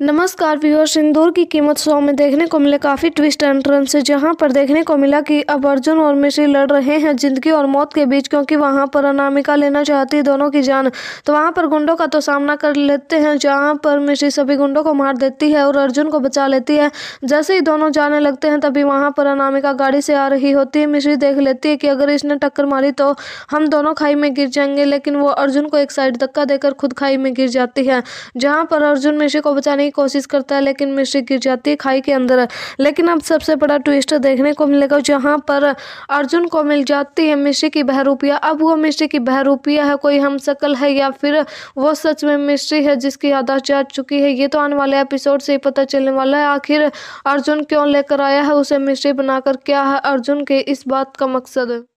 नमस्कार व्यूअर्स सिंदूर की कीमत शो में देखने को मिले काफ़ी ट्विस्ट एंट्रेंस टर्न से जहां पर देखने को मिला कि अब अर्जुन और मिश्री लड़ रहे हैं जिंदगी और मौत के बीच क्योंकि वहां पर अनामिका लेना चाहती है दोनों की जान तो वहां पर गुंडों का तो सामना कर लेते हैं जहां पर मिश्री सभी गुंडों को मार देती है और अर्जुन को बचा लेती है जैसे ही दोनों जाने लगते हैं तभी वहाँ पर अनामिका गाड़ी से आ रही होती है मिश्री देख लेती है कि अगर इसने टक्कर मारी तो हम दोनों खाई में गिर जाएंगे लेकिन वो अर्जुन को एक साइड धक्का देकर खुद खाई में गिर जाती है जहाँ पर अर्जुन मिश्री को बचाने की कोशिश करता है लेकिन मिश्री गिर जाती है खाई के अंदर लेकिन अब सबसे बड़ा ट्विस्ट देखने को मिलेगा जहाँ पर अर्जुन को मिल जाती है मिश्री की बहरूपिया अब वो मिश्री की बहरूपिया है कोई हम शक्ल है या फिर वो सच में मिश्री है जिसकी यादाश जा चुकी है ये तो आने वाले एपिसोड से ही पता चलने वाला है आखिर अर्जुन क्यों लेकर आया है उसे मिश्री बनाकर क्या है अर्जुन के इस बात का मकसद